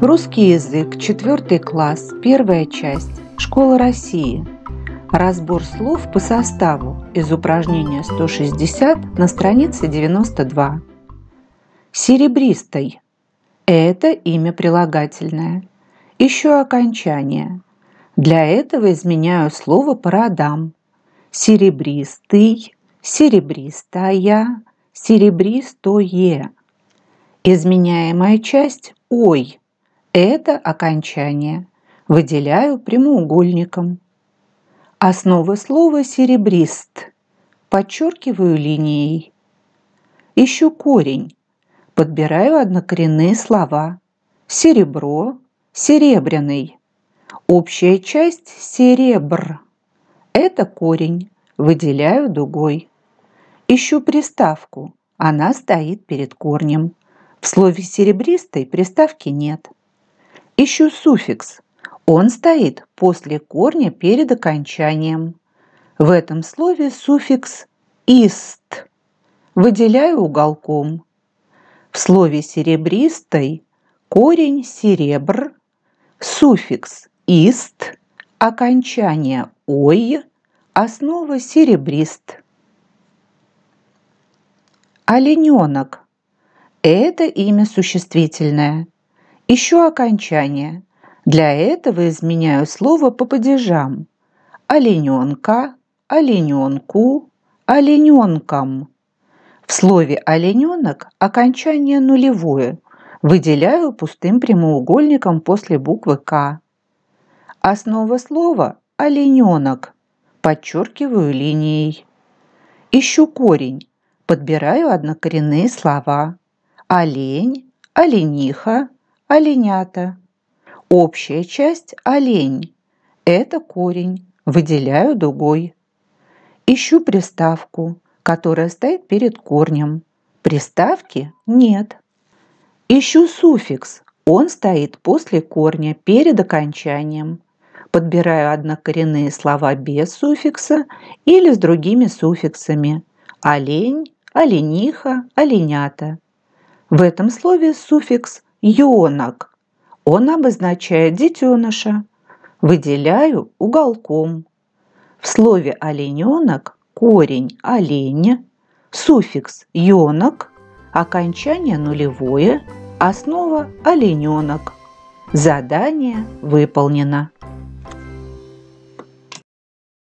Русский язык, четвертый класс, первая часть, Школа России. Разбор слов по составу из упражнения 160 на странице 92. Серебристой. Это имя прилагательное. Еще окончание. Для этого изменяю слово по родам. Серебристый, серебристая, серебристое. Изменяемая часть «ой» Это окончание выделяю прямоугольником. Основа слова серебрист. Подчеркиваю линией. Ищу корень. Подбираю однокоренные слова. Серебро, серебряный. Общая часть серебр. Это корень. Выделяю дугой. Ищу приставку. Она стоит перед корнем. В слове «серебристой» приставки нет. Ищу суффикс. Он стоит после корня перед окончанием. В этом слове суффикс «ист». Выделяю уголком. В слове «серебристый» корень «серебр», суффикс «ист», окончание «ой», основа «серебрист». Олененок – это имя существительное – Ищу окончание. Для этого изменяю слово по падежам. Олененка, олененку, олененком. В слове «олененок» окончание нулевое. Выделяю пустым прямоугольником после буквы «К». Основа слова «олененок». Подчеркиваю линией. Ищу корень. Подбираю однокоренные слова. Олень, олениха, оленята. Общая часть – олень. Это корень. Выделяю дугой. Ищу приставку, которая стоит перед корнем. Приставки нет. Ищу суффикс. Он стоит после корня, перед окончанием. Подбираю однокоренные слова без суффикса или с другими суффиксами. Олень, олениха, оленята. В этом слове суффикс Ёнок. Он обозначает детеныша. Выделяю уголком. В слове оленёнок корень оленя, суффикс ёнок, окончание нулевое, основа оленёнок. Задание выполнено.